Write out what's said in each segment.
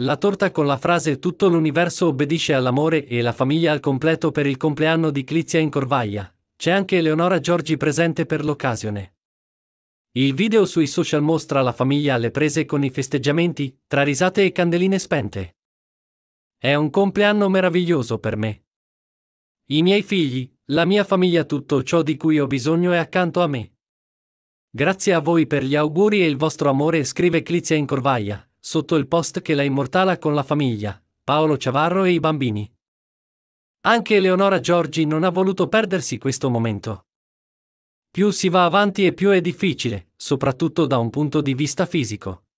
La torta con la frase Tutto l'universo obbedisce all'amore e la famiglia al completo per il compleanno di Clizia in Corvaglia. C'è anche Eleonora Giorgi presente per l'occasione. Il video sui social mostra la famiglia alle prese con i festeggiamenti, tra risate e candeline spente. È un compleanno meraviglioso per me. I miei figli, la mia famiglia, tutto ciò di cui ho bisogno è accanto a me. Grazie a voi per gli auguri e il vostro amore, scrive Clizia in Corvaglia, sotto il post che la immortala con la famiglia, Paolo Ciavarro e i bambini. Anche Eleonora Giorgi non ha voluto perdersi questo momento. Più si va avanti e più è difficile, soprattutto da un punto di vista fisico.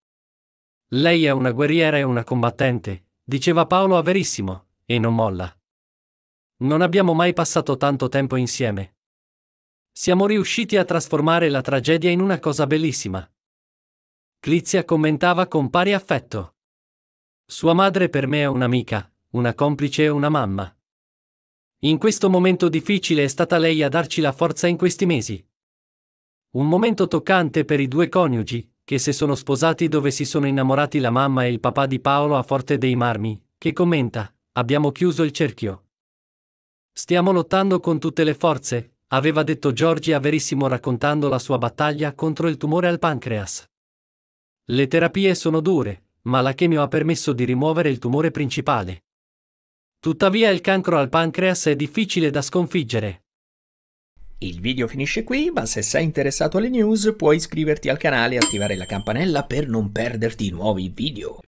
Lei è una guerriera e una combattente, diceva Paolo a Verissimo, e non molla. Non abbiamo mai passato tanto tempo insieme. Siamo riusciti a trasformare la tragedia in una cosa bellissima. Clizia commentava con pari affetto. Sua madre per me è un'amica, una complice e una mamma. In questo momento difficile è stata lei a darci la forza in questi mesi. Un momento toccante per i due coniugi, che se sono sposati dove si sono innamorati la mamma e il papà di Paolo a Forte dei Marmi, che commenta, abbiamo chiuso il cerchio. Stiamo lottando con tutte le forze, aveva detto Giorgi a Verissimo raccontando la sua battaglia contro il tumore al pancreas. Le terapie sono dure, ma la chemio ha permesso di rimuovere il tumore principale. Tuttavia il cancro al pancreas è difficile da sconfiggere. Il video finisce qui, ma se sei interessato alle news puoi iscriverti al canale e attivare la campanella per non perderti i nuovi video.